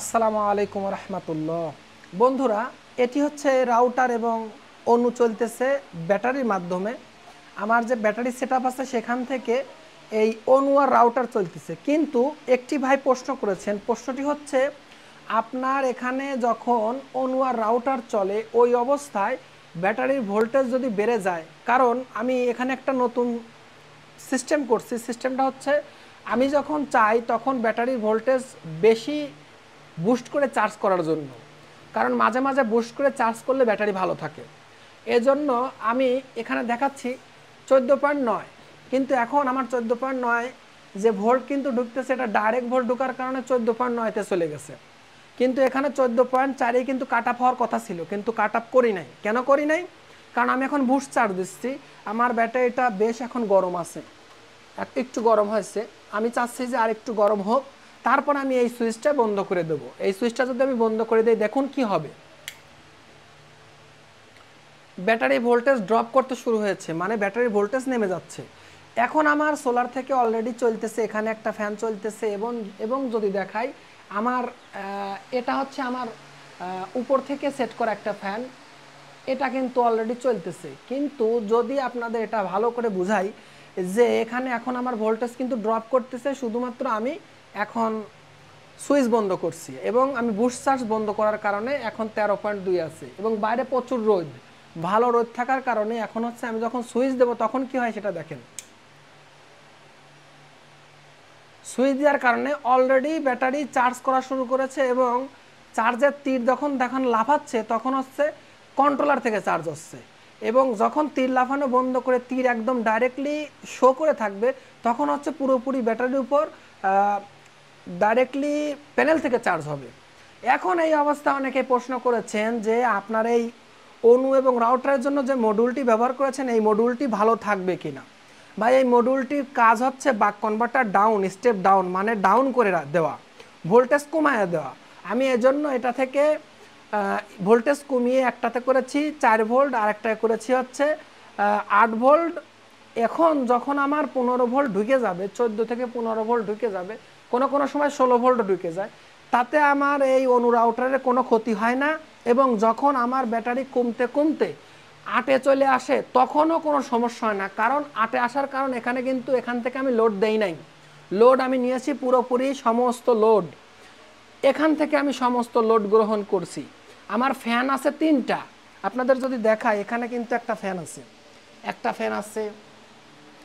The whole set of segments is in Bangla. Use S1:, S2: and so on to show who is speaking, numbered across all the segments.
S1: আসসালামু আলাইকুম রহমতুল্লাহ বন্ধুরা এটি হচ্ছে রাউটার এবং অনু চলতেছে ব্যাটারির মাধ্যমে আমার যে ব্যাটারি সেট আছে সেখান থেকে এই অনু আর রাউটার চলতেছে কিন্তু একটি ভাই প্রশ্ন করেছেন প্রশ্নটি হচ্ছে আপনার এখানে যখন অনু আর রাউটার চলে ওই অবস্থায় ব্যাটারির ভোল্টেজ যদি বেড়ে যায় কারণ আমি এখানে একটা নতুন সিস্টেম করছি সিস্টেমটা হচ্ছে আমি যখন চাই তখন ব্যাটারির ভোল্টেজ বেশি বুস্ট করে চার্জ করার জন্য কারণ মাঝে মাঝে বুস্ট করে চার্জ করলে ব্যাটারি ভালো থাকে এজন্য আমি এখানে দেখাচ্ছি চোদ্দ পয়েন্ট নয় কিন্তু এখন আমার চোদ্দ পয়েন্ট নয় যে ভোল্ট কিন্তু ঢুকতেছে এটা ডাইরেক্ট ভোল্ট ঢুকার কারণে চোদ্দ পয়েন্ট নয়তে চলে গেছে কিন্তু এখানে চোদ্দ পয়েন্ট চারেই কিন্তু কাট আপ হওয়ার কথা ছিল কিন্তু কাট আপ করি নাই কেন করি নাই কারণ আমি এখন বুস্ট চার্জ দিচ্ছি আমার ব্যাটারিটা বেশ এখন গরম আছে একটু গরম হয়েছে আমি চাচ্ছি যে আর একটু গরম হোক তারপর আমি এই সুইচটা বন্ধ করে দেব এই সুইচটা যদি আমি বন্ধ করে দিই দেখুন কি হবে ব্যাটারি ভোল্টেজ ড্রপ করতে শুরু হয়েছে মানে ব্যাটারি ভোল্টেজ নেমে যাচ্ছে এখন আমার সোলার থেকে অলরেডি চলতেছে এখানে একটা ফ্যান চলতেছে এবং এবং যদি দেখাই আমার এটা হচ্ছে আমার উপর থেকে সেট করা একটা ফ্যান এটা কিন্তু অলরেডি চলতেছে কিন্তু যদি আপনাদের এটা ভালো করে বুঝাই যে এখানে এখন আমার ভোল্টেজ কিন্তু ড্রপ করতেছে শুধুমাত্র আমি এখন সুইচ বন্ধ করছি এবং আমি বুশ চার্জ বন্ধ করার কারণে এখন তেরো পয়েন্ট দুই আছে এবং বাইরে প্রচুর রোদ ভালো রোদ থাকার কারণে এখন হচ্ছে আমি যখন সুইচ দেব তখন কি হয় সেটা দেখেন সুইচ দেওয়ার কারণে অলরেডি ব্যাটারি চার্জ করা শুরু করেছে এবং চার্জের তীর যখন দেখান লাফাচ্ছে তখন হচ্ছে কন্ট্রোলার থেকে চার্জ হচ্ছে এবং যখন তীর লাফানো বন্ধ করে তীর একদম ডাইরেক্টলি শো করে থাকবে তখন হচ্ছে পুরোপুরি ব্যাটারির উপর ডাইরেক্টলি প্যানেল থেকে চার্জ হবে এখন এই অবস্থা অনেকে প্রশ্ন করেছেন যে আপনার এই অনু এবং রাউটারের জন্য যে মডুলটি ব্যবহার করেছেন এই মডুলটি ভালো থাকবে কি না ভাই এই মডুলটির কাজ হচ্ছে buck converter down step down মানে ডাউন করে দেওয়া ভোল্টেজ কমায় দেওয়া আমি এজন্য এটা থেকে ভোল্টেজ কমিয়ে একটাতে করেছি চার ভোল্ট আর একটা করেছি হচ্ছে আট ভোল্ট এখন যখন আমার পনেরো ভোল্ট ঢুকে যাবে চোদ্দো থেকে পনেরো ভোল্ট ঢুকে যাবে কোনো কোনো সময় ষোলো ভোল্ট ঢুকে যায় তাতে আমার এই অনুর আউটারের কোনো ক্ষতি হয় না এবং যখন আমার ব্যাটারি কমতে কমতে আটে চলে আসে তখনও কোনো সমস্যা হয় না কারণ আটে আসার কারণ এখানে কিন্তু এখান থেকে আমি লোড দেই নাই লোড আমি নিয়েছি পুরোপুরি সমস্ত লোড এখান থেকে আমি সমস্ত লোড গ্রহণ করছি আমার ফ্যান আছে তিনটা আপনাদের যদি দেখায় এখানে কিন্তু একটা ফ্যান আছে একটা ফ্যান আছে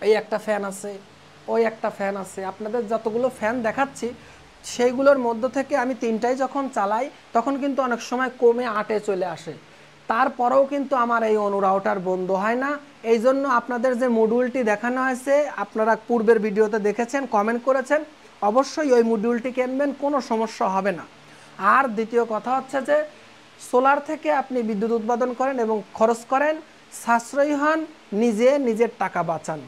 S1: এই একটা ফ্যান আছে ওই একটা ফ্যান আছে আপনাদের যতগুলো ফ্যান দেখাচ্ছি সেইগুলোর মধ্য থেকে আমি তিনটাই যখন চালাই তখন কিন্তু অনেক সময় কমে আটে চলে আসে তারপরেও কিন্তু আমার এই অনুরাউটার বন্ধ হয় না এই জন্য আপনাদের যে মডিউলটি দেখানো হয়েছে আপনারা পূর্বের ভিডিওতে দেখেছেন কমেন্ট করেছেন অবশ্যই ওই মডিউলটি কিনবেন কোনো সমস্যা হবে না আর দ্বিতীয় কথা হচ্ছে যে সোলার থেকে আপনি বিদ্যুৎ উৎপাদন করেন এবং খরচ করেন সাশ্রয়ী হন নিজে নিজের টাকা বাঁচান